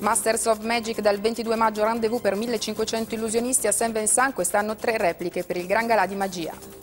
Masters of Magic dal 22 maggio rendezvous per 1500 illusionisti a Saint Vincent, quest'anno tre repliche per il Gran Galà di Magia.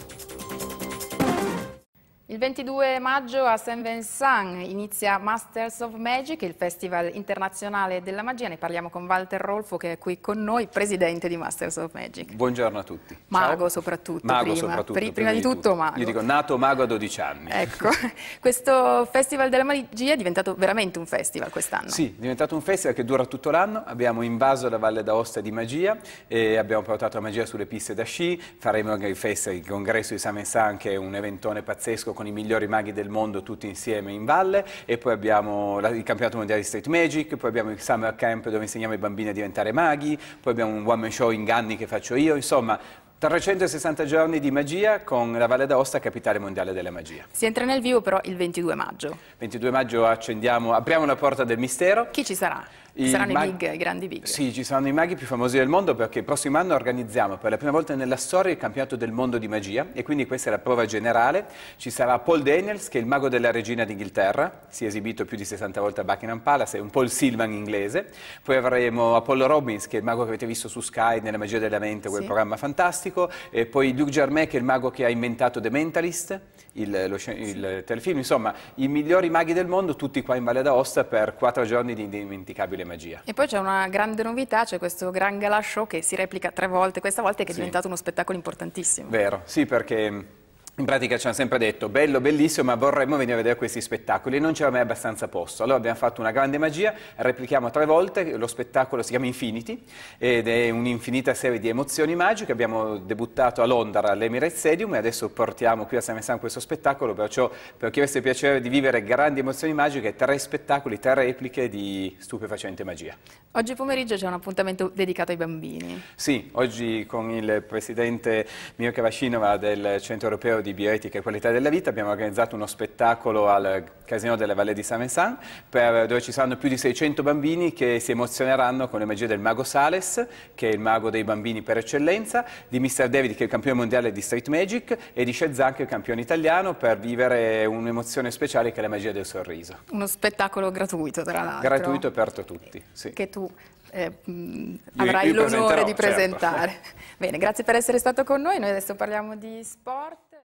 Il 22 maggio a Saint Vincent inizia Masters of Magic, il Festival Internazionale della Magia. Ne parliamo con Walter Rolfo che è qui con noi, presidente di Masters of Magic. Buongiorno a tutti. Mago Ciao. soprattutto. Mago prima. soprattutto. Pri prima, prima, di, di tutto, tutto mago. Io dico nato mago a 12 anni. Ecco, questo Festival della Magia è diventato veramente un festival quest'anno. Sì, è diventato un festival che dura tutto l'anno. Abbiamo invaso la Valle d'Aosta di magia e abbiamo portato la magia sulle piste da sci. Faremo anche il, festival, il congresso di Saint Vincent che è un eventone pazzesco con i migliori maghi del mondo tutti insieme in valle e poi abbiamo il campionato mondiale di street magic, poi abbiamo il summer camp dove insegniamo ai bambini a diventare maghi, poi abbiamo un one man show in Ganni che faccio io, insomma 360 giorni di magia con la Valle d'Aosta, capitale mondiale della magia. Si entra nel vivo però il 22 maggio. 22 maggio accendiamo, apriamo la porta del mistero. Chi ci sarà? Ci saranno i big, i grandi big. Sì, ci saranno i maghi più famosi del mondo perché il prossimo anno organizziamo per la prima volta nella storia il campionato del mondo di magia e quindi questa è la prova generale. Ci sarà Paul Daniels che è il mago della regina d'Inghilterra, si è esibito più di 60 volte a Buckingham Palace, è un Paul Silvan inglese. Poi avremo Apollo Robbins che è il mago che avete visto su Sky nella magia della mente, quel sì. programma fantastico fantastico, e poi Luc Germain che è il mago che ha inventato The Mentalist, il, lo, il telefilm, insomma i migliori maghi del mondo tutti qua in Valle d'Aosta per quattro giorni di indimenticabile magia. E poi c'è una grande novità, c'è questo Gran Gala Show che si replica tre volte, questa volta è che è sì. diventato uno spettacolo importantissimo. Vero, sì perché in pratica ci hanno sempre detto bello, bellissimo, ma vorremmo venire a vedere questi spettacoli e non c'era mai abbastanza posto. Allora abbiamo fatto una grande magia, replichiamo tre volte, lo spettacolo si chiama Infinity ed è un'infinita serie di emozioni magiche, abbiamo debuttato a Londra all'Emirates Stadium e adesso portiamo qui a San Messano questo spettacolo, perciò per chi avesse il piacere di vivere grandi emozioni magiche, tre spettacoli, tre repliche di stupefacente magia. Oggi pomeriggio c'è un appuntamento dedicato ai bambini. Sì, oggi con il presidente Mio Cavascinova del Centro Europeo di Bioetica e Qualità della Vita abbiamo organizzato uno spettacolo al Casino della Valle di San Vincent dove ci saranno più di 600 bambini che si emozioneranno con le magie del mago Sales, che è il mago dei bambini per eccellenza, di Mr. David che è il campione mondiale di Street Magic e di Shazam che è il campione italiano per vivere un'emozione speciale che è la magia del sorriso. Uno spettacolo gratuito tra l'altro. Gratuito e aperto a tutti, sì. Che tu eh, mm, avrai l'onore di certo. presentare. Certo. Bene, grazie per essere stato con noi, noi adesso parliamo di sport.